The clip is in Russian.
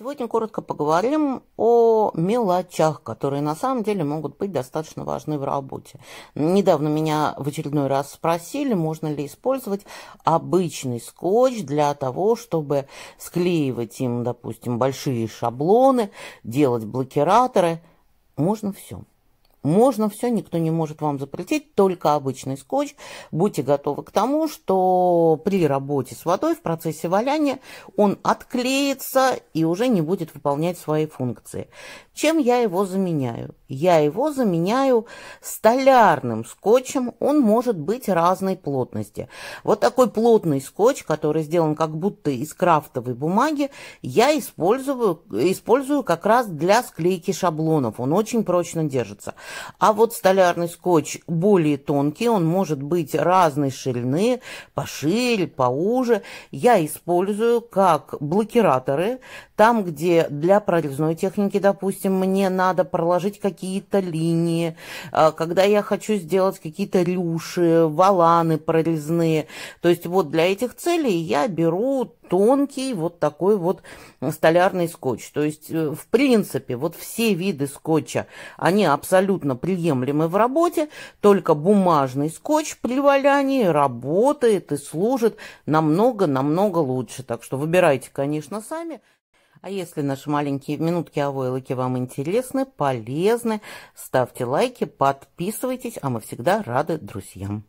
Сегодня коротко поговорим о мелочах, которые на самом деле могут быть достаточно важны в работе. Недавно меня в очередной раз спросили, можно ли использовать обычный скотч для того, чтобы склеивать им, допустим, большие шаблоны, делать блокираторы. Можно все. Можно все, никто не может вам запретить, только обычный скотч. Будьте готовы к тому, что при работе с водой в процессе валяния он отклеится и уже не будет выполнять свои функции. Чем я его заменяю? Я его заменяю столярным скотчем, он может быть разной плотности. Вот такой плотный скотч, который сделан как будто из крафтовой бумаги, я использую, использую как раз для склейки шаблонов, он очень прочно держится. А вот столярный скотч более тонкий, он может быть разной ширины, пошире, поуже. Я использую как блокираторы, там, где для прорезной техники, допустим, мне надо проложить какие-то линии, а, когда я хочу сделать какие-то рюши, валаны прорезные. То есть вот для этих целей я беру тонкий вот такой вот столярный скотч. То есть, э, в принципе, вот все виды скотча, они абсолютно приемлемы в работе, только бумажный скотч при валянии работает и служит намного-намного лучше. Так что выбирайте, конечно, сами. А если наши маленькие минутки авойлоки вам интересны, полезны, ставьте лайки, подписывайтесь, а мы всегда рады друзьям.